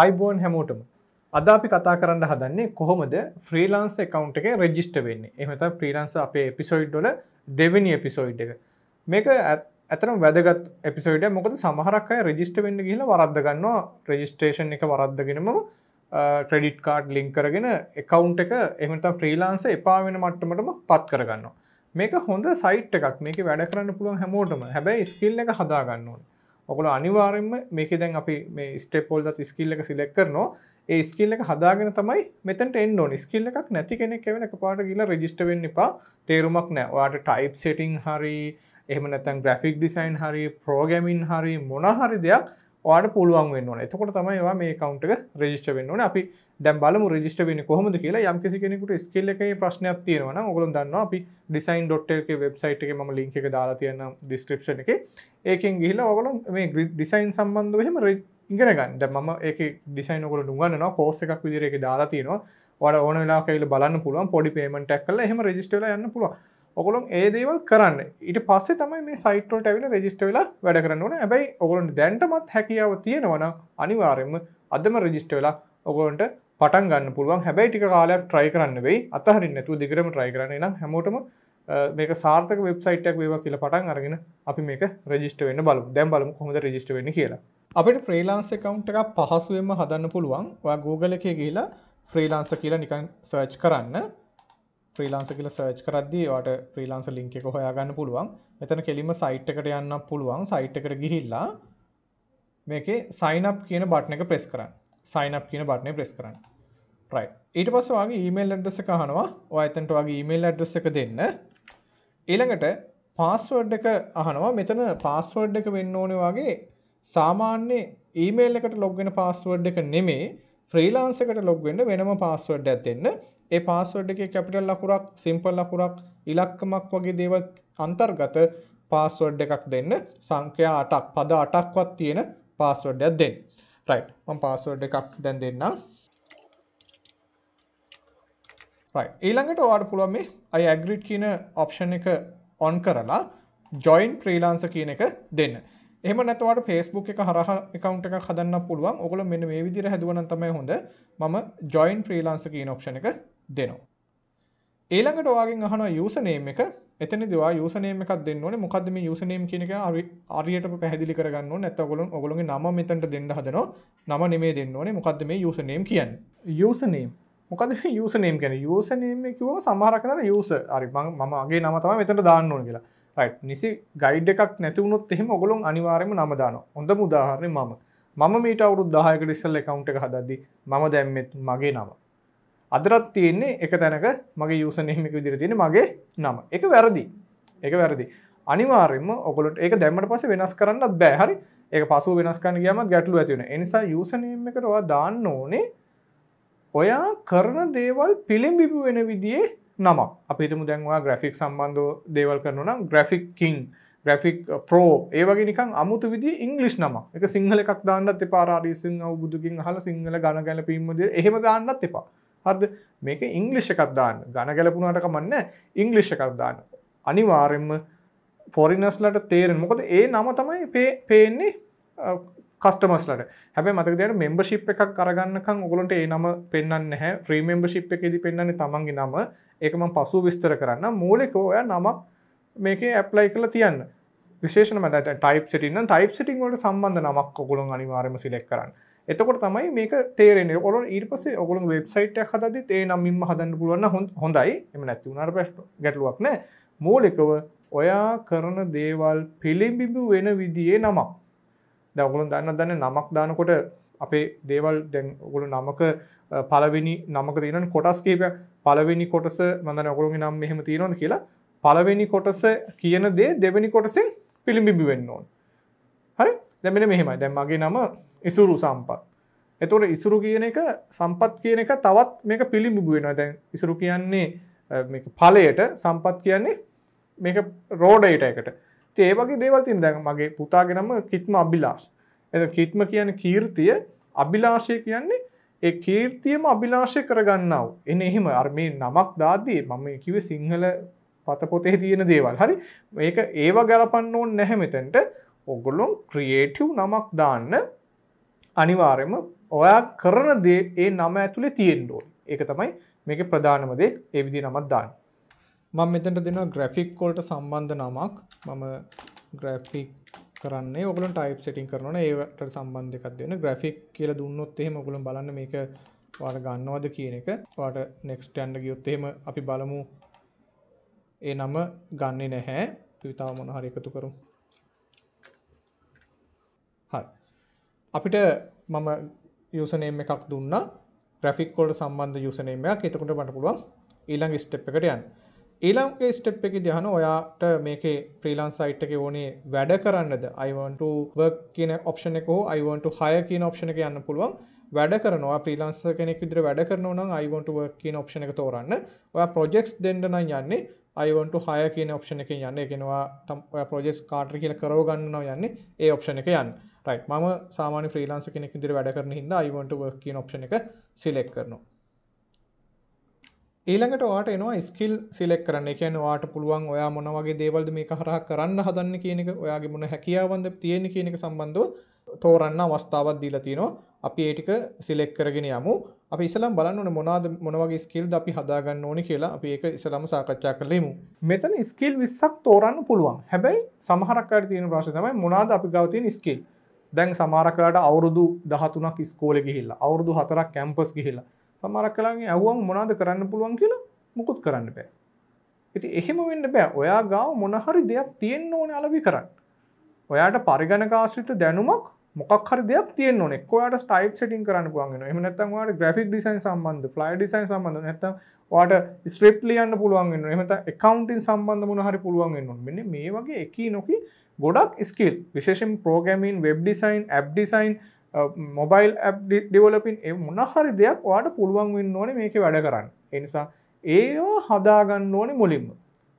අයිබෝන් හැමෝටම අද අපි කතා කරන්න හදන්නේ කොහොමද ෆ්‍රීලාන්ස එකකවන්් එක රෙජිස්ට වෙන්න එමත ප්‍රීලන්ස අපේ එපිසොයිඩ්ඩොල දෙවනි එපිසොයිඩ් එක මේක ඇතරම් වැදගත් එපිසොයිඩ මොකද සමහරක් අය රෙජිස්ට වෙන්න ගහිල වරද්ද ගන්නවා රෙජිස්ට්‍රේෂන් එක වරද්දගෙනම ක්‍රඩිට් කාඩ් ලිං කරගෙන එකකවන්් එක එමත ප්‍රීලාන්ස එපා වෙන මට්ටමටම පත් කරගන්නවා මේක හොඳ සයිට් එකක් මේක වැඩ කරන්න පුළුවන් හැමෝටම හැබැයි ස්කිල්ල එක හදාගන්නවා ඔකල අනිවාරෙන්ම මේක දැන් අපි මේ ස්ටේපෝල්ද ස්කිල්ල එක සිලෙක් කරනවා ඒ ස්කිල්ල එක හදාගෙන තමයි මෙතට එන්නෝ ස්කිල්ල එකක් නැති කෙනෙක් එවෙන එක පාට කියලා රජිස්ට වෙන්න එපා තේරුමක් නෑ වාට ටයිප් සෙටිං හරි එහම නැතන් ග්‍රෆික් ඩිසයින් හරි ප්‍රෝගමින් හරි මොනහරි දෙයක් වාට පුළුවන් වෙන්න ඕන එතකොට තමයි ඒවා මේ කවුන්ට රජිස්ට වෙන්න ඕන අපි දැම් බලමු රජිස්ට වෙන කොහොමද කියලා යම් කිසි කෙනෙකුට ස්කිල් එකේ ප්‍රශ්නයක් තියෙනවා නම් ඔයගොල්ලෝ දන්නවා අපි design .lk වෙබ්සයිට් එකේ මම link එක දාලා තියෙන description එකේ ඒකෙන් ගිහිල්ලා ඔයගොල්ලෝ මේ design සම්බන්ධව එහෙම ඉගෙන ගන්න. දැන් මම ඒකේ design ඔයගොල්ලෝ උගන්වනවා course එකක් විදිහට ඒක දාලා තියෙනවා. ඔයාලා ඕන වෙලාවක ඇවිල්ලා බලන්න පුළුවන් පොඩි payment එකක් කරලා එහෙම register වෙලා යන්න පුළුවන්. ඔගොලොන් ඒ දේවල් කරන්න ඊට පස්සේ තමයි මේ සයිටෝට ඇවිල රජිස්ට වෙලා වැඩ කරන්න ඕන ඇබයි ඔගොලොන්ට දැන්ටමත් හැකියාව තියෙනවන අනිවාරෙන්ම අදම රජිස්ට වෙලා ඔගොලොන්ට පටන් ගන්න පුළුවන් හැබැයි ටික කාලයක් ට්‍රයි කරන්න වෙයි අතහරින්න නැතුව දිගටම ට්‍රයි කරන්න නම් හැමෝටම මේක සාර්ථක වෙබ්සයිට්ක් වේවා කියලා පටන් අරගෙන අපි මේක රජිස්ට වෙන්න බලු දැම් බලමු කොහොමද රජිස්ට වෙන්න කියලා අපිට ෆ්‍රීලාන්ස් account එකක් පහසුවෙන්ම හදන්න පුළුවන් ඔයා Google එකේ ගිහිලා ෆ්‍රීලාන්ස කියලා නිකන් සර්ච් කරන්න ්‍රීලාන්ස කියල සර්ච් කරදදි ට ප්‍රීලාන්ස ලිංක එක හොයාගන්න පුළුවන් මෙතන කෙලිම සයිට්කට යන්න පුළුවන් සයිට්කට ගිහිල්ලා මේක සයිනප් කියන බට්න එක ප්‍රෙස් කරන්න සයිනප් කියන බට්නය ප්‍රෙස් කරන්න ඊට පස්ස වගේ ඊමේල් ඇඩ්‍රස කහනවා ඔය එතන්ට වගේ ඊමේල් ඇඩ්‍රස එක දෙන්න ඊළඟට පාස්වර්ඩ් එක අහනවා මෙතන පාස්වර්ඩ් එක වෙන්න ඕනේ වගේ සාමාන්‍ය ඊමේල් එකට ලොග් වෙන පාස්වර්ඩ් එක නෙමෙයි ෆ්‍රීලාන්ස් එකට ලොග් වෙන්න වෙනම පාස්වර්ඩ් එකක් දෙන්න ඒ පාස්වර්ඩ් එකේ කැපිටල් ලකුරක් සිම්පල් ලකුරක් ඉලක්කමක් වගේ දේවල් අන්තර්ගත පාස්වර්ඩ් එකක් දෙන්න සංඛ්‍යා 8ක් පද 8ක්වත් තියෙන පාස්වර්ඩ් එකක් දෙන්න. right මම පාස්වර්ඩ් එකක් දැන් දෙන්නම්. ඊළඟට ඔයාට පුළුවන් මේ අයි ඇග්‍රිඩ් කියන ඔප්ෂන් එක ඔන් කරලා ජොයින් ප්‍රීලාන්ස කියන එක දෙන්න. එහෙම නැත්නම් ඔයාට Facebook එක හරහා account එකක් හදන්න පුළුවන්. ඔයගොල්ලෝ මෙන්න මේ විදිහට හැදුවා නම් තමයි හොඳ. මම join freelancer කියන option එක දෙනවා. ඊළඟට ඔයාගෙන් අහනවා username එක. එතනදී ඔයා username එකක් දෙන්න ඕනේ. මොකද්ද මේ username කියන එක හරියටම පැහැදිලි කරගන්න ඕනේ. නැත්නම් ඔයගොල්ලෝ ඔයගොල්ලෝගේ නම මෙතනට දෙන්න හදනවා. නම නෙමෙයි දෙන්න ඕනේ. මොකද්ද මේ username කියන්නේ? username මොකද යස නේම් කැන යස නේම කිව සමහරකන යස අරි මමගේ නමතම මෙතට දාන්නන කියලා රයි් නිසි ගයිඩ් එකක් නැතිවුණොත් එහෙම ඔගොලොන් අනිවාරම නම දාන හොඳ මුදාහරය මම මම මීට අවුරුත් දාහයක ඩිස්සල් එකකවුන්ට හදදදි මම දැම්මත් මගේ නම අදරත් තියෙන්නේ එක තැනක මගේ යස නේමික විදිර තියෙන මගේ නම එක වැරදි එක වැරදි අනිවාරෙන්ම ඔගොලට එක දැමට පස වෙනස් කරන්න බෑහරි ඒ පසු වෙනස්කන ගම ගැටලු ඇතිවෙන එනිසා යුසනීම එකටවා දාන්න ඕනේ ඔයා කරන දේවල් පිළිම්බිබි වෙන විදිේ නමක් අපිතුම දැන්වා ග්‍රෆික් සම්බන්ධ දේවල් කරනු නම් ග්‍රෆික් කින් ග්‍රෆික් ප්‍රෝ ඒවගේ නිකං අමුතු විදි ඉංගලිස් නම එක සිංහල එකක් දාන්නත් පාරාරී සිංහ බුදුකින් හල සිංහල ගණ ගැල පීමද එහෙම දාන්නත් එපා හරද මේක ඉංගලිෂ් එකක් දාන්න ගණ ගැලපුුණට කමන්න ඉංගලිෂ් එකක් දාන්න අනිවාරෙන්ම ෆොරිනස්ලට තේරෙන් මොකද ඒ නම තමයි පේන්නේ කස්ටමස්ලට හැබ මතකදයට මෙම්බශිප් එකක් කරගන්නකං ඔගලන්ට ඒ නම පෙන්න්න හැ ්‍රී මෙම්බශිප් එකෙදි පෙන්න්නේ තමන්ගේ නම ඒකම පසු විස්තර කරන්න මූලෙකෝය නමක් මේක ඇප්ලයි කළ තියන්න විශේෂනමට ටයිප් සිටින්න ටයිප් සිටිං වලට සම්බන්ධ නමක් ඔගොලන් අනිවාරම සිලෙක් කරන්න එතකොට තමයි මේක තේරෙන ඔලු ඊපස ඔගුන් වෙබ්සයිට් හදදි ඒ නම්ම හදන්න පුලුවන්න හොඳයි එම නැතිවුණර පැස්ට ගැටලුවක් නෑ මූලෙකව ඔයා කරන දේවල් පිළිබිබු වෙන විදියේ නමක් දැවගලන් දන්න දන්න නමක් දානකොට අපේ දේවල් දැන් ඔගුළු නමක පලවෙනි නමක තියන කොටස්කේපය පලවෙනි කොටස මඳන ඔගුළුග නම් මෙහෙම තියෙනොද කියලා පලවෙනි කොටස කියන දේ දෙවැනි කොටසෙන් පිළිබිබි වෙන්න ඕන් හරි දැමෙන මෙහෙමයි දැම් මගේ නම ඉසුරු සම්පත් එතවට ඉසුරු කියන එක සම්පත් කියන එක තවත් මේක පිළිබිබු වෙනවා දැන් ඉසුරු කියන්නේ පලයට සම්පත් කියන්නේ මේක රෝඩයට එකට ඒවගේ දේවල්තින් දැන් මගේ පුතාගෙනම කිත්ම අභිලාශ එ කිත්ම කියන කීර්තිය අභිලාශය කියන්නේ ඒ කීර්තියම අභිලාශය කරගන්නාව එන එහෙම අර්මය නමක් දාදී මම කිව සිංහල පතපොතේ තියෙන දේවල් හරි මේක ඒව ගැලපන්න ඕන් නැහැමතැන්ට ඔගොලොම් ක්‍රියේටව් නමක් දාන්න අනිවාරයම ඔයා කරන දේ ඒ නම ඇතුළේ තියෙන්ඩෝල් ඒක තමයි මේක ප්‍රධානමදේ ඒවිදි නමත් දාන්න මම මෙතනට දෙනවා ග්‍රැෆික් වලට සම්බන්ධ නමක් මම ග්‍රැෆික් කරන්නේ ඔයගොල්ලෝ ටයිප් සෙටින් කරනවනේ ඒකට සම්බන්ධ එකක් දෙන්න ග්‍රැෆික් කියලා දුන්නොත් එහෙම ඔයගොල්ලෝ බලන්න මේක ඔයාලා ගන්නවද කියන එක ඔයාට නෙක්ස්ට් යන්න ගියොත් එහෙම අපි බලමු ඒ නම ගන්නෙ නැහැ අපි තව මොන හරි එකතු කරමු හරි අපිට මම යසනේම එකක් දුන්න ග්‍රෆික්කොට සම්බන්ධ යසනේමයක් එතකට පට පුළුවන් ඊළඟ ස්ටප් එකට යන්න ඊළංගේ ස්ටප් එක දහන ඔයාට මේකේ ප්‍රීලන් සයිට් එක ඕනේ වැඩ කරන්නද අයිවන්ට වර්ක් කියන ඔප්ෂන එක හෝ අයිවන්ට හය කියන ඔප්ෂණ එක යන්න පුළුවන් වැඩ කරනවා ප්‍රීලන්ස කෙනෙක් විදිර වැඩ කරනවා නම් අයිවන්ට වර්ක් කියන ඔප්ෂණ එක තෝරන්න ඔයා ප්‍රොජෙක්ස් දෙන්න නම් යන්නේ අයිවන්ට හය කියන ඔප්ෂණ එක යන්න එකෙනවා තම් ප්‍රොජෙක්ස් කාටර කියන කරව ගන්නවා යන්නේ ඒ ඔප්ෂණ එක යන්න රයිට් මම සාමාන්‍ය ්‍රීලාන්ස කෙනෙක් ඉදිරි වැඩ කරන හිද අයිවන්ට වර්ක් කියන ඔප්ෂණ එක සිලෙක් කරනවා ඊළඟට ඔයාට එනවා ස්කිල් සිලෙක් කරන්න. ඒ කියන්නේ ඔයාට පුළුවන් ඔයා මොන වගේ දේවල්ද මේක හරහා කරන්න හදන්න කියන එක ඔයාගේ මොන හැකියාවන්ද තියෙන්නේ කියන එක සම්බන්ධව තෝරන්න අවස්ථාවක් දීලා තිනවා. අපි ඒ ටික සිලෙක්ට් කරගෙන යමු. අපි ඉස්සෙල්ලම බලන්න ඕනේ මොනවාද මොන වගේ ස්කිල්ද අපි හදාගන්න ඕනේ කියලා. අපි ඒක ඉස්සෙල්ලම සාකච්ඡා කරලා ඉමු. මෙතන ස්කිල් 20ක් තෝරන්න පුළුවන්. හැබැයි සමහරක් අයට තියෙන ප්‍රශ්නේ තමයි මොනවාද අපි ගාව තියෙන ස්කිල්. දැන් සමහරක් අයට අවුරුදු 13ක් ඉස්කෝලේ ගිහිල්ලා, අවුරුදු 4ක් කැම්පස් ගිහිල්ලා සමරක් කලාගේ ඇවුවන් මොනාද කරන්න පුළුවන් කියලා මුකුත් කරන්න බෑ. ඉති එහෙම වෙන්න බෑ ඔයා ගාව මොනහරි දෙයක් තියෙන් ඕන අලවි කරන්න. ඔයාට පරිගණකාශ්‍රිත දැනුමක් මොකක් හරි දෙයක් තියෙන් ඕන එක්කෝට ස්ටයිප් සටින් කරන්න පුුවන්ගෙන එමනත්තන් වාට ග්‍රෆික් ඩිසයින් සම්බන්ධ ෆ්ලයි ඩිසයින් සම්බඳ නැතම් වාට ස්ට්‍රිප් ලියන්න පුළුවන්ගෙන එමත එකකවන්ටින් සම්බන්ධ මොනහරි පුළුවන්ගෙන් නො මෙන්න මේ වගේ එකී නොකි ගොඩක් ස්කිල් විශේෂෙන් programming web design app design mobile app developing එ මොනහරි දෙයක් වාට පුළුවන් වෙන්න ඕන මේක වැඩ කරන්න එනිසා ඒවා හදාගන්න ඕනේ මුලින්ම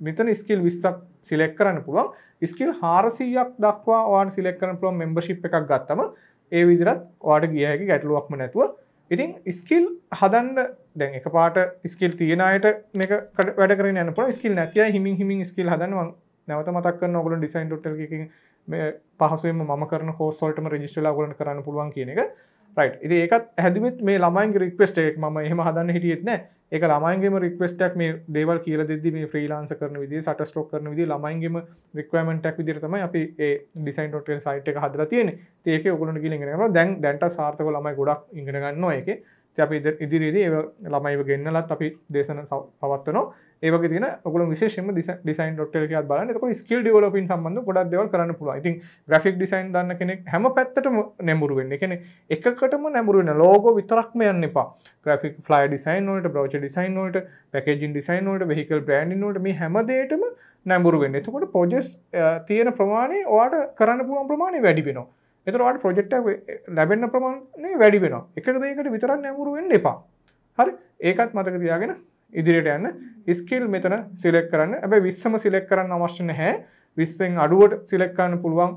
මෙතන ස්කිල් විස්සක් සිලෙක් කරන්න පුළුවන් ස්කිල් හාරසීයක් දක්වා වාට සිලෙක් කරන පුළුවන් මෙම්බශිප් එකක් ගත්තම ඒ විදිරත් වාට ගියහැකි ගැටලුවක්ම නැතුව ඉතින් ස්කිල් හදන්න දැන් එක පාට ස්කිල් තියෙනයට මේක වැඩ කරන පුළ ස්කිල් නැතිය හිමින් හිමින් ස්කිල් හදන්නවා නැවත මතක් නොගල ඩිසයින් ටොටල් එකින් මේ පහසුවම ම කරන කෝස්වල්ටම රජිස්ටලා ගලන් කරන්න පුළුවන් කියන එක රයිට් ඉති ඒකත් හැදිත් මේ ළමයින් රික්වස්ටේක් ම එහම හදන්න හිටියෙත්න එක ළමයින්ගේම රික්වස්ටක් මේ දේවල් කියල දෙද මේ ්‍රීලාන්ස කරන විදි සටස්ටෝක් කරන විදි ලමයින්ගේම රික්වමටක් විදිරතම අපි ඩිසයින් ටල් සයිට් එක හදර තියෙන ඒක ඔගලට ගිලිෙනවා දැන් දැන්ට සාර්ථක ළමයි ගොඩක් ඉගෙනගන්නවා එක අපි ඉදිරිදී ළමයිව ගෙන්න්නලත් අපි දේශන පවත්වන ඒවගේ තින ඔකල විශේෂම ඩිසයින් ොටල්ක බලන්න ක ස්කල් ඩිවලපින් සම්බඳ ගොඩක් දෙවල් කරන්න පුල ඉතින් ග්‍රෆික් ඩිසයින් දන්න කෙනෙක් හැම පැත්තටම නැමුරු වෙන්න කෙනෙ එකකටම නැමුරුවෙන ලෝග විතරක්ම යන්න එපා ග්‍රෆික් ෆලයි ඩිසයින් නොට බ්‍රෝච ඩිසයින් නොට පැකජින් ඩිසයින් නොට හිකල් බ්‍රන්ඩ් නොට මේ හැමදේටම නැඹුරුවෙන් එතකොට පොජෙස් තියෙන ප්‍රමාණය ඕට කරන්න පුළුවන් ප්‍රමාණය වැඩිබෙනවා එතරවාට ප්‍රජෙක්්ට ලැබෙන්න්න ප්‍රමාණය වැඩි වෙන එක දෙකට විතරන්න ඇමුරු වෙන්න එපා හරි ඒකත් මතක තියාගෙන ඉදිරියට යන්න ඉස්කල් මෙතන සිලෙක් කරන්න ඇබ විස්සම සිලෙක් කරන්න අවශ්‍යන හැ විස්සෙන් අඩුවට සිලෙක් කරන්න පුළුවන්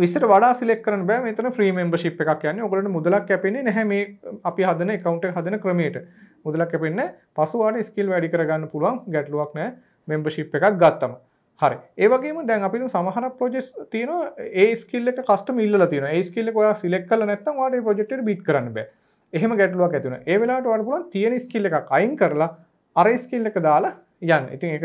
විසට වඩා සිලෙක් කරන බෑ මෙතන ්‍රී මෙම්බ ශිප් එකක් කියන්නේ ඔකට මුදලක් කැපෙන්නේ නැහැ මේ අපි හදන එකකවන්ට හදන ක්‍රමයට මුදලක් කැපෙන්න්න පසුවාට ස්කිල් වැඩි කරගන්න පුළුවන් ගැටලුවක් නෑ මෙම්බ ශිප් එකක් ගත්තම හරි ඒවගේ දැන් අපි සමහර ප්‍රජෙස් තියන ඒ ස්කිල්ල කස්ට මිල්ල තින ස්කිල්ල ඔයා සිලෙක් කල නැත්තම් වාට ප්‍රජෙක්ට බිට කරන්න බෑ එහෙම ගැටලුවක් ඇතින ඒවෙලාට වඩ පුලන් තියෙන ස්කිල්ල එක කයින් කරලා අර ස්කිල්ල එක දාලා යන් ඉතින් එක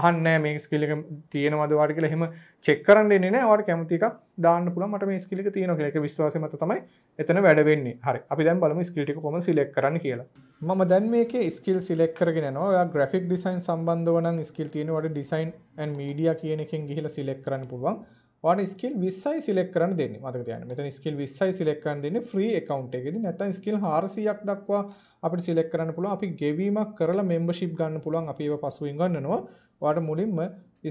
අහන්න මේ ස්කිලික තියෙනවද වාට කියලා එහෙම චෙක් කරන්න එන්නේ නැහැ. ඔයාලට කැමති එකක් දාන්න පුළුවන්. මට මේ ස්කිල් එක තියෙනවා කියලා. ඒක විශ්වාසය මත තමයි එතන වැඩ වෙන්නේ. හරි. අපි දැන් බලමු ස්කිල් ටික කොහොමද සිලෙක්ට් කරන්න කියලා. මම දැන් මේකේ ස්කිල් සිලෙක්ට් කරගෙන යනවා. ඔයා ග්‍රැෆික් ඩිසයින් සම්බන්ධව නම් ස්කිල් තියෙනවා. ඔයාලට ඩිසයින් ඇන්ඩ් මීඩියා කියන එකෙන් ගිහිලා සිලෙක්ට් කරන්න පුළුවන්. වාට ස්කිල් විස්සයි සිලෙක් කරන දෙන්න මතක තියන්න මෙතන ස්කිල් විස්සයි සිලෙක් කරන දෙන්න ෆ්‍රී account එකේදී නැත්නම් ස්කිල් 400ක් දක්වා අපිට සිලෙක් කරන්න පුළුවන් අපි ගෙවීමක් කරලා membership ගන්න පුළුවන් අපි ඒව පසුවෙන් ගන්නනවා වාට මුලින්ම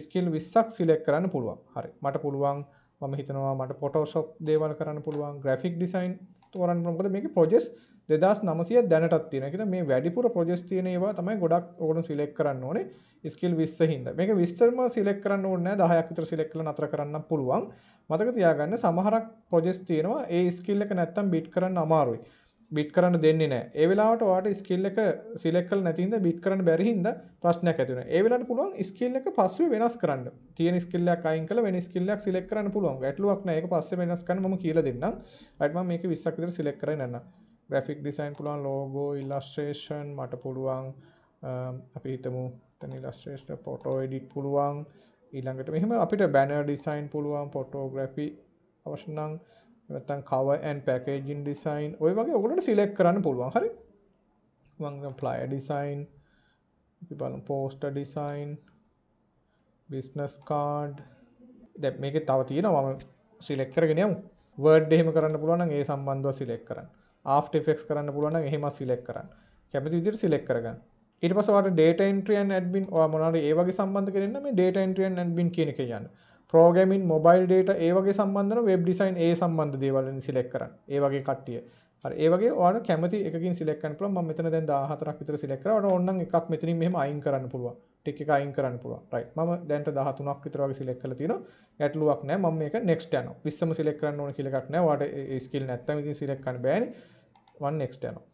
ස්කිල් 20ක් සිලෙක් කරන්න පුළුවන් හරි මට පුළුවන් මම හිතනවා මට Photoshop දේවල් කරන්න පුළුවන් graphic design තෝරන්න පුළුවන් මොකද මේකේ projects දෙදස් නමසය දැනටත් තියෙන කියෙන මේ වැඩිපුර ප්‍රජෙස් තියනවා තමයි ගොඩක් ඕනු සිලෙක් කරන්න ඕනේ ස්කිල් විස්ස හිද මේක විස්තරම සිලෙක් කරන්න ඕන්න දහයක්තර සිලෙක්ල නතර කරන්න පුළුවන් මතක තියාගන්න සමහරක් පොජෙස් තියෙනවා ඒ ස්කිල්ල එක නැත්තම් බිට් කරන්න අමාරුයි බිට් කරන්න දෙන්න නෑ ඒවෙලාට වාට ස්කිල්ල එක සිලෙක්කල් නැතින්ද බිට් කරන්න බැරිහින්ද ප්‍රශ්නයක් ඇතින ඒවෙලට පුළුවන් ස්කිල්ල එක පස්සව වෙනස් කරන්න තිය ස්කිල්ලයක් අයින් කල වෙන ස්කිල්ලයක් සිලෙක් කරන්න පුළුවන් ඇටලුවක් නඒක පස්ස වෙනස් කරන්න ම කියල දෙන්නම් අටම මේක විස්සක්තර සිලෙක් කරන්න ග්‍රෆික් ඩිසයින් පුළුවන් ලෝගෝ ඉල්ලස්ට්‍රේෂන් මට පුළුවන් අපි හිතමු තැන ඉලස්ට්‍රේෂට පොටෝ එඩිට් පුළුවන් ඊළඟට මෙහම අපිට බැන ඩිසයින් පුළුවන් පොටෝග්‍රෆි අවශ්‍යනං තන් කවඇන් පැකේජින් ඩිසයින් ඔය වගේ ඔගුට සිලෙක් කරන්න පුළුවන් හරි ෆ්ලය ඩිසයින් බලම් පෝස්ට ඩිසයින් බිස්නස් කාඩ් දැ මේක තව තියෙන මම සිලෙක් කරගෙනයම් වර්ඩ් එහෙම කරන්න පුළුවන් ඒ සම්බන්ධව සිලෙක් කරන්න ආෆ්ට ෆෙක්ස් කරන්න පුළුවන් එහෙම සිලෙක් කරන්න කැමති විදිර සිලෙක් කරගන්න ඉට පසවට ඩේට න්ට්‍රියන් ඇඩ්බින් මොනට ඒවගේ සම්බන්ධ කරන්න මේ ඩේට න්ට්‍රියන් ඇඩ්බින් කියන එක යන්න ප්‍රෝගමින් මොබයිල් ඩේට ඒවගේ සම්බන්ධන වෙබ් ඩිසයින් ඒ සම්බන්ධ දේවලින් සිලෙක් කරන්න ඒවගේ කට්ටිය ඒවගේ ඕන කැමති එක සිලෙක්කන් පුළ මෙතන දැන් දාහතරක් විතර සිලෙක්කරට ඔන්න එකක් මෙතන මෙම අයින් කරන්න පුළුවන් ටික එක අයින් කරන්න පුළුවන් රයි ම දැන්ට දහතුනක් විතරගේ සිලෙක් කල තින ගැටලුවක් නෑ ම එක නෙක්ට යන විස්සම සිලෙක්කරන්න ඕන කියලක්නෑ වාට ස්කිල් නැත්තම සිලෙක්කන්න බෑන වන් නෙක්ස්ට යනවා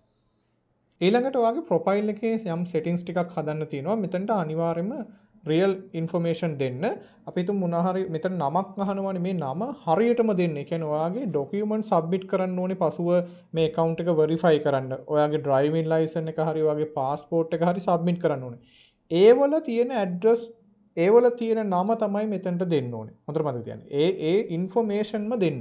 ඊළඟට වගේ ප්‍රොෆයිල් එකේ යම් සෙටිංස් ටිකක් හදන්න තියෙනවා මෙතනට අනිවාර්යයෙන්ම රියල් ඉන්ෆර්මේෂන් දෙන්න අපි තුම් මොනහරි මෙතන නමක් අහනවනේ මේ නම හරියටම දෙන්න. ඒ කියන්නේ ඔයාගේ ડોකියුමන්ට් සබ්මිට් කරන්න ඕනේ පසුව මේ account එක verify කරන්න. ඔයාගේ driving license එක හරි ඔයාගේ passport එක හරි submit කරන්න ඕනේ. ඒවල තියෙන address ඒවල තියෙන නම තමයි මෙතනට දෙන්න ඕනේ. හොඳට මතක තියාගන්න. ඒ ඒ information ම දෙන්න.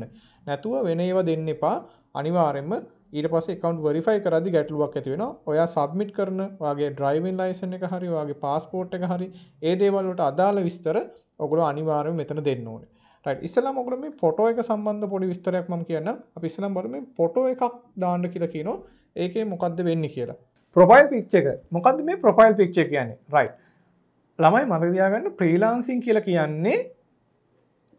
නැතුව වෙන ඒවා දෙන්න එපා. අනිවාර්යයෙන්ම ඊට පස කවන්් වරිෆයි කරදි ගැටලුවක් ඇතිවෙන ඔයා සබ්මිට් කරන වගේ ඩ්‍රයිවින් ලයිසන එක හරි වගේ පස්පෝට් එක හරි ඒ දේවල්ලට අදාළ විස්තර ඔගුල අනිවාරම මෙතන දෙන්න ඕනේ ඉස්සලා මොකල මේ පොටෝ එක සම්බන්ධ පොඩි විස්තරයක් ම කියන්න අප ඉස්සලම් බලම පොටෝ එකක් දාන්න කියල කියනෝ ඒක මොකක්ද වෙන්න කියලා ප්‍රොෆයිල් පික්්ච එක මොකද මේ ප්‍රොෆයිල් පික්්ච කියන්නේ රයි් ළමයි මතදයාගන්න ප්‍රීලාන්සින් කියල කියන්නේ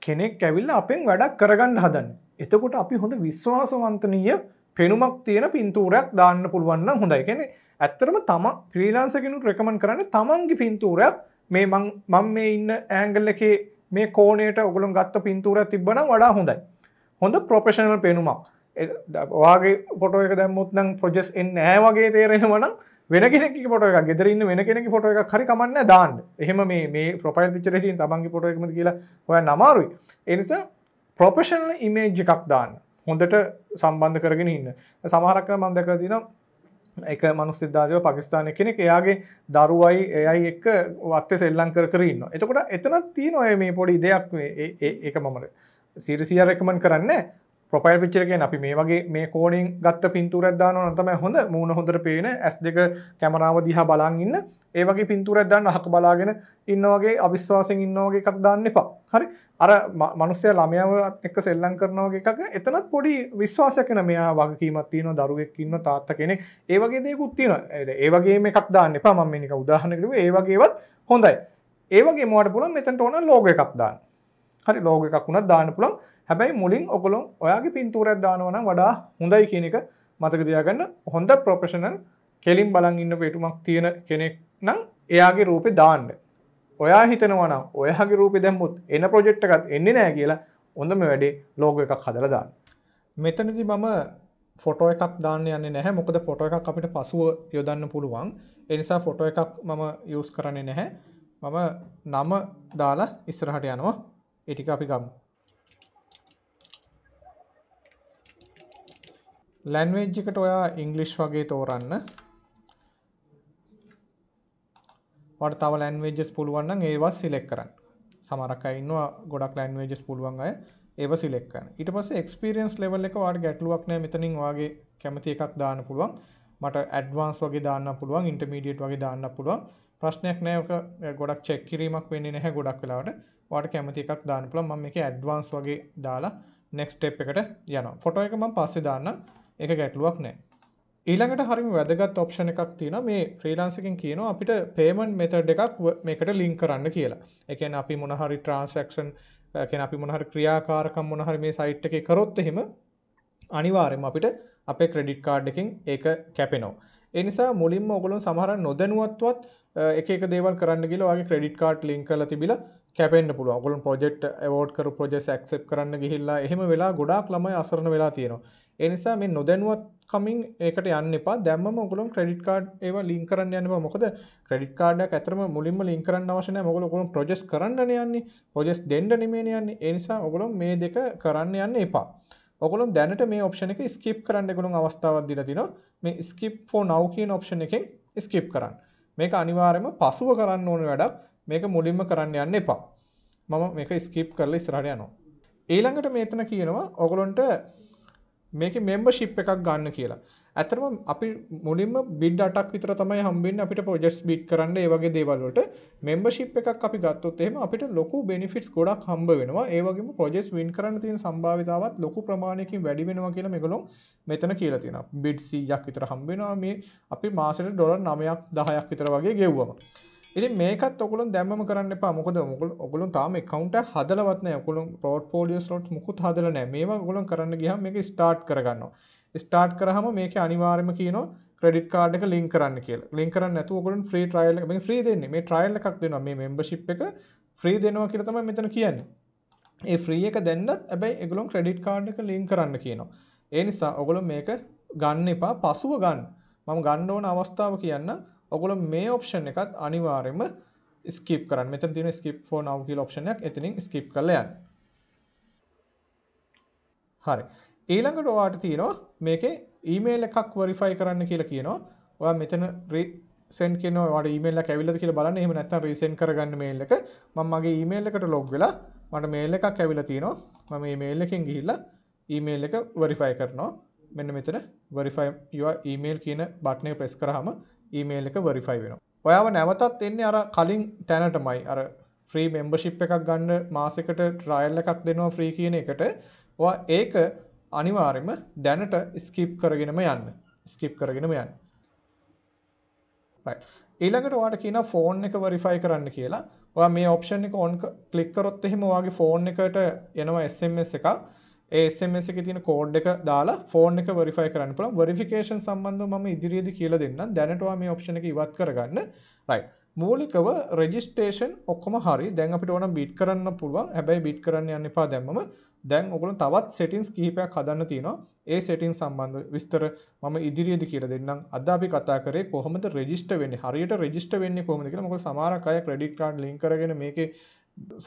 කෙනෙක් ඇවිල්ල අපෙන් වැඩක් කරගන්න හදන්න එතකොට අපි හොඳ විශ්වාසවන්තනීය පෙනුමක් තියෙන පින්තූරයක් දාන්න පුළුවන්න හොඳයි කෙනෙ ඇත්තරම තම ්‍රීලාන්සකෙනුට රැකමන් කරන්න තමන්ගේ පින්තූරයක් මේ මං මේ ඉන්න ඇංගල්ල එකේ මේ කෝනයට ඔගුළුන් ගත්ත පින්තූර තිබන වඩා හොඳයි හොඳ ප්‍රොපෙෂනල් පෙනුමක් වාගේ පොට එක දැමුත්නම් ප්‍රජෙස් එන්න ෑ වගේ තේරෙන වනම් වෙන කෙනෙක් පොට එක ගෙදරන්න වෙන කෙනෙ පොට එක හරි කමන්න දාන්න එහෙම මේ ප්‍රපයිල් පිචර තින් තමන්ගේ පොට එකම කියලා ඔය නමාරුයි එනිසා ප්‍රොපෙෂනල් ඉමේජ් එකක් දාන්න හොඳට සම්බන්ධ කරගෙන ඉන්න සමහරක්න මන්දක දින එක මනු සිද්ධාජව පකිස්ානය කෙනෙක් එයාගේ දරුවයි එයයි එක් වත්ත සෙල්ලං කර කරන්න එතකොට එතනත් තිය නොය මේ පොඩි දෙයක් ඒ මමර සිරිසිය රැකමන් කරන්න ප්‍රොපයිල් පිච්චරකෙන් අපි මේ වගේ මේ කෝඩින් ගත්ත පින්තුරැදදාන නතම හොඳ මූුණ හොඳට පේන ඇස් දෙක කැමරාව දිහා බලන් ඉන්න ඒවගේ පින්තුරැදදාන්න හක බලාගෙන ඉන්නවගේ අවිශ්වාසෙන් ඉන්නවගේ එකක් දාන්න එපා හරි අර මනුස්්‍යය ළමයාව එක සෙල්ලං කරනවගේ එකක් එතනත් පොඩි විශ්වාසයකන මෙයා වගකීමත්තියන දරුවෙක්කින්න තාත්ත කෙනෙ ඒවගේ දෙකුත්තින ඒවගේ මේ එකක් දාන්න එපා මම මේක උදාහනකිව ඒවගේවත් හොඳයි ඒවගේ මට පුළන් මෙතට ඕන ලෝග එකක් දාන්න හරි ලෝග එකක් වුණත් දාන්න පුළුවන් හැබැයි මුලින් ඔකොලොන් ඔයාගේ පින්තූරයක් දානවන වඩා හොඳයි කියන එක මතක තියාගන්න හොඳ ප්‍රොෆෙෂනල් කෙලින් බලන් ඉන්න පේටුමක් තියෙන කෙනෙක් නම් එයාගේ රූපේ දාන්න ඔයා හිතනවනම් ඔයාගේ රූපේ දැම්මුත් එන ප්‍රොජෙක්ට් එකත් එන්නේ නැහැ කියලා හොඳම වැඩේ ලෝග එකක් හදලා දාන්න මෙතනදි මම ෆොටෝ එකක් දාන්න යන්නේ නැහැ මොකද ෆොටෝ එකක් අපිට පසුව යොදන්න පුළුවන් එනිසා ෆොටෝ එකක් මම යස් කරන්නේ නැහැ මම නම දාලා ඉස්සරහට යනවා ඒටික අපි ගම් ලැන්වේජ්ජිකට ඔයා ඉංගලිෂ් වගේ තෝරන්න ට තව ලැන්වේජස් පුළුවන්න ඒවා සිලෙක් කරන්න සමරකයින්නවා ගොඩක් ලැන්වේජස් පුළුවන් අය ඒව සිලෙක්කන ඉට පස ක්ස්පිරියන්ස් ලෙවල් එක වාට ගැටලුවක්නෑ මෙතනින් වගේ කැමති එකක් දාන පුළුවන් මට ඇඩවන්ස් වගේ දාන්න පුළුවන් ඉන්ටමීඩියට් වගේ දාන්න පුළුවන් ප්‍රශ්නයක් නෑක ගොඩක් චෙක්කිරීමක් වෙන්නේ නැහැ ගොඩක් වෙලාට වාට කැමති එකක් දාන්න පුළුවන් මම මේක ඇඩ්වාන්ස් වගේ දාලා next step එකට යනවා ෆොටෝ එක මම පස්සේ දාන්නම් ඒක ගැටලුවක් නෑ ඊළඟට හරිම වැදගත් ඔප්ෂන් එකක් තියෙනවා මේ ෆ්‍රීලාන්ස් එකෙන් කියනවා අපිට payment method එකක් මේකට link කරන්න කියලා. ඒ කියන්නේ අපි මොන හරි transaction කියන අපි මොන හරි ක්‍රියාකාරකම් මොන හරි මේ සයිට් එකේ කරොත් එහෙම අනිවාර්යයෙන්ම අපිට අපේ ක්‍රෙඩිට් කාඩ් එකෙන් ඒක කැපෙනවා. ඒ නිසා මුලින්ම ඔයගොල්ලෝ සමහර නොදැනුවත්වත් එක එක දේවල් කරන්න ගිහලා ඔයාගේ ක්‍රෙඩිට් කාඩ් ලින්ක් කරලා තිබිලා කැපෙන්න්න පුළුව ගොලන් පොජෙට් වෝඩ්කර පොජෙස් ක්සප් කරන්න ගිහිල්ලා එහෙම වෙලා ගොඩක් ළමයි අසරන වෙලා තියෙනවා එනිසා මේ නොදැනුවත් කමින් ඒකට යන්න එපා දැම්ම ඔගොලොන් ක්‍රඩිට් කාඩ් ඒවා ලින් කරන්න යන්න මොකද ක්‍රඩිට් කාඩක් ඇතරම මුලින්ම ලින් කරන්න අවශන මොකල ගොලොන් ප්‍රජෙස් කරන්න යන්නේ පොජෙස් දෙන්ඩ නිමේ යන්නේ එනිසා ඔගොලොන් මේ දෙක කරන්න යන්න එපා ඔගොලොන් දැනට මේ ඔප්ෂණ එක ස්කිප් කරන්න ගොළුන් අවස්ථාවක් දිල තින මේ ස්කිප් ෆෝ නව් කියන ඔප්ෂණ එකෙන් ස්කිප් කරන්න මේක අනිවාරම පසුව කරන්න ඕන වැඩක් මේක මුලින්ම කරන්න යන්න එපා. මම මේක ස්කිප් කරලා ඉස්සරහට යනවා. ඊළඟට මෙතන කියනවා ඔයගලන්ට මේකේ membership එකක් ගන්න කියලා. ඇත්තටම අපි මුලින්ම බිඩ් 8ක් විතර තමයි හම්බෙන්නේ අපිට projects bid කරන්න ඒ වගේ දේවල් වලට. membership එකක් අපි ගත්තොත් එහෙම අපිට ලොකු benefits ගොඩක් හම්බ වෙනවා. ඒ වගේම projects win කරන්න තියෙන සම්භාවිතාවත් ලොකු ප්‍රමාණයකින් වැඩි වෙනවා කියලා මේගොල්ලෝ මෙතන කියලා තියෙනවා. bid 100ක් විතර හම්බ වෙනවා මේ අපි මාසෙට ඩොලර් 9ක් 10ක් විතර වගේ ගෙව්වම. ඉති මේකත් ඔකුලන් දැම්ම කරන්න එපා මොකද මුකල් ඔගුලන් තාම කවන්ට හදලවත්න ඔකුළු පෝට් පෝඩියස් ලොට් මුකුත් හදලන මේම ගුලන් කරන්න ගියහම එක ස්ටාර්ට් කරගන්න ස්ටාර්ට් කරහම මේක අනිවාර්ම කියන ක්‍රඩිට කාඩ ලින් කරන්න කියල ලින් කරන්න ඇතු ගුලන් ්‍රී ට්‍රයිල් මේ ්‍රී දෙන්නේ මේ ට්‍රයිල් එකක් දෙන මේ මෙම්බශිප් එක ්‍රී දෙනවා කියරතම මෙතන කියන්නේ ඒ ්‍රී එක දෙන්නත් ඇබයි එගුලොන් ක්‍රඩිට් කාඩ් එක ලින් කරන්න කියනවා ඒ නිසා ඔගොලො මේක ගන්න එපා පසුව ගන්න මම ගන්න ඕන අවස්ථාව කියන්න ඔගොල මේ ඔප්ෂන් එකත් අනිවාර්යයෙන්ම ස්කිප් කරන්න. මෙතන තියෙන skip for now කියලා ඔප්ෂන් එකක් එතනින් skip කරලා යන්න. හරි. ඊළඟට ඔයාට තියෙනවා මේකේ ඊමේල් එකක් වෙරිෆයි කරන්න කියලා කියනවා. ඔයා මෙතන send කියනවා ඔයාට ඊමේල් එකක් ඇවිල්ලාද කියලා බලන්න. එහෙම නැත්නම් resend කරගන්න මේල් එක. මම මගේ ඊමේල් එකට log වෙලා මට මේල් එකක් ඇවිල්ලා තියෙනවා. මම මේ මේල් එකෙන් ගිහිල්ලා ඊමේල් එක වෙරිෆයි කරනවා. මෙන්න මෙතන verify your email කියන බටන් එක press කරාම ඊමේල් එක වරිෆයි වෙන ඔයාව නැවතත් එන්නේ අර කලින් තැනටමයි අර ්‍රී මෙම්බශිප් එකක් ගන්න මාසකට ට්‍රයිල් එකක් දෙනවා ෆ්‍රී කියන එකට ඒක අනිවාරෙම දැනට ස්කිප් කරගෙනම යන්න ස්කිප් කරගෙනම යන්න ඊළඟට වාට කියන ෆෝන් එක වරිෆයි කරන්න කියලා ඔයා මේ ඔප්ෂන් එක ඔන් කලික්කරොත් එහෙම වගේ ෆෝන් එකට එනවා SMS එකක් SMS එක තියෙන කෝඩ් එක දාලා ෆෝන් එක වෙරිෆයි කරන්න පුළුවන්. වෙරිෆිකේෂන් සම්බන්ධව මම ඉදිරියේදී කියලා දෙන්නම්. දැනට ඔයා මේ ඔප්ෂන් එක ඉවත් කරගන්න. right. මූලිකව රෙජිස්ට්‍රේෂන් ඔක්කොම හරි. දැන් අපිට ඕන බීට් කරන්න පුළුවන්. හැබැයි බීට් කරන්න යන්න එපා දැම්මම. දැන් ඔගොල්ලෝ තවත් සෙටින්ස් කිහිපයක් හදන්න තියෙනවා. ඒ සෙටින් සම්බන්ධ විස්තර මම ඉදිරියේදී කියලා දෙන්නම්. අද අපි කතා කරේ කොහොමද රෙජිස්ටර් වෙන්නේ? හරියට රෙජිස්ටර් වෙන්නේ කොහොමද කියලා. මොකද සමහරක් අය ක්‍රෙඩිට් කාඩ් ලින්ක් කරගෙන මේකේ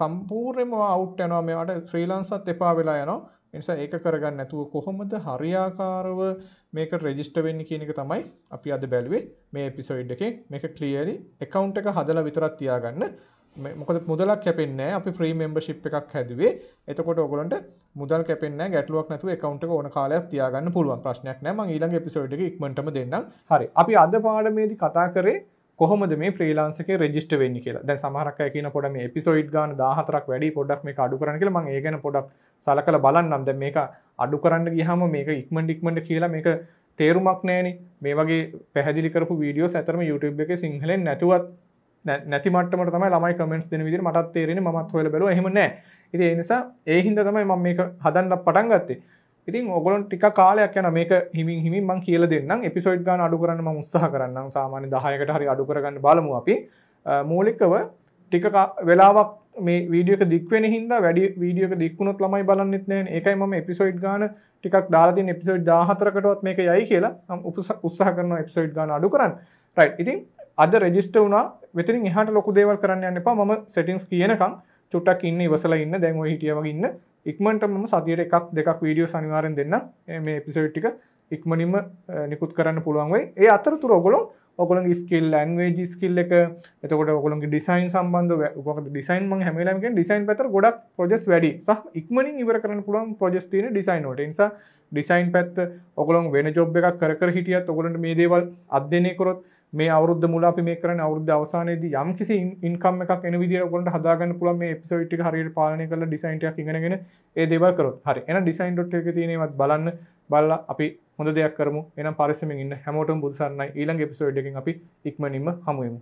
සම්පූර්ණයෙන්ම අවුට් යනවා. මේවට ෆ්‍රීලන්සර්ත් එපා වෙලා යනවා. නිසා ඒක කරගන්න නැතුව කොහොමද හරියාකාරව මේක රෙජිස්ටර් වෙන්නේ කියන එක තමයි අපි අද බැලුවේ මේ එපිසෝඩ් එකේ මේක ක්ලියරි account එක හදලා විතරක් තියාගන්න මොකද මුදලක් කැපෙන්නේ අපි ෆ්‍රී membership එකක් හැදුවේ. එතකොට ඔයගොල්ලන්ට මුදල් කැපෙන්නේ නැහැ. ගැටලුවක් නැතුව account එක ඕන කාලයක් තියාගන්න පුළුවන්. ප්‍රශ්නයක් නැහැ. මම ඊළඟ episode එකේ ඉක්මනටම දෙන්නම්. හරි. අපි අද පාඩමේදී කතා කරේ කොහොමද මේ ප්‍රීලාන්සක රෙජිස්ට වෙන්න කියලා දැ සමහරක් කියන පොඩ මේ පිසෝයිඩ් ගාන දාහතරක් වැඩි පොඩක් මේ අඩු කරන කියල මගේ ගැන පොඩක් සලකල බලන්නම් දැ මේක අඩු කරන්න ගහම මේක ඉක්මට ඉක්මට කියලා මේක තේරුමක් නෑන මේ වගේ පැහදිලිකරපු වීඩියෝ සැතරම YouTube එක සිංහලෙන් නැතුවත් නැතිමට තම ළමයි කමෙන්ස් දෙන විදි මටත් තේරෙන මත් හොල බැල හෙම නෑ ඉති එනිසා ඒහින්ද තමයි ම මේක හදන්න පටන් ගත්තේ ඉතින් ඔගොලොන් ටික කාලයක් යන මේක හිමින් හිමින් මං කියලා දෙන්නම් එපිසෝඩ් ගන්න අඩු කරන්න මම උත්සාහ කරන්නම් සාමාන්‍ය 10කට හරි අඩු කරගන්න බලමු අපි මූලිකව ටික වෙලාවක් මේ වීඩියෝක දික් වෙන හින්දා වැඩි වීඩියෝක දික් වුණොත් ළමයි බලන්නෙත් නැහැ ඒකයි මම එපිසෝඩ් ගන්න ටිකක් දාලා තියෙන එපිසෝඩ් 14කටවත් මේක යයි කියලා මම උත්සාහ කරනවා එපිසෝඩ් ගන්න අඩු කරන්න රයිට් ඉතින් අද රෙජිස්ටර් වුණා වෙතින් එහාට ලොකු දේවල් කරන්න යන්න එපා මම සෙටින්ස් කියනකම් චුට්ටක් ඉන්න ඉවසලා ඉන්න දැන් ඔය හිටිය වගේ ඉන්න ඉක්මටම සතියට එකක් දෙකක් වීඩියෝ සනිවාරෙන් දෙන්න මේ පිසට්ටික ඉක්මනින්ම නිකුත් කරන්න පුළුවන්වෙයි ඒ අතර තුර ඔගොලොන් ඔකොළන් ස්කිල් ලන්වේජ ස්කිල් එක එතකොට ඔකොළන්ගේ ඩිසයින් සම්බන්ධ ක ඩිසයින් ම හැමලාමෙන් ඩිසයින් පැත ගොඩක් ප්‍රජෙස් වැඩි සහ ඉක්මනින් ඉවර කරන පුළුවන් ප්‍රජෙස් තින ඩිසයින්ෝට නිසා ඩිසයින් පැත්ත ඔකොළොන් වෙන ජොබ් එකක් කර හිටියත් ඔකොළට මේ දේවල් අධ්‍යනය කොත් මේ අවුද මුල මේ කරන අවුද අවසානයේද යම් කිසි ඉන්කම් එකක් එන විදිහට ඔයගොල්ලන්ට හදාගන්න පුළුවන් මේ එපිසෝඩ් එක හරියට පාලනය කරලා ඩිසයින් එකක් ඉගෙනගෙන ඒ දේවල් කරොත්. හරි. එහෙනම් design.1 එකේ තියෙන ඒවත් බලන්න. බලලා අපි හොඳ දෙයක් කරමු. එහෙනම් පරිස්සමින් ඉන්න හැමෝටම බුදුසරණයි. ඊළඟ එපිසෝඩ් එකකින් අපි ඉක්මනින්ම හමු වෙමු.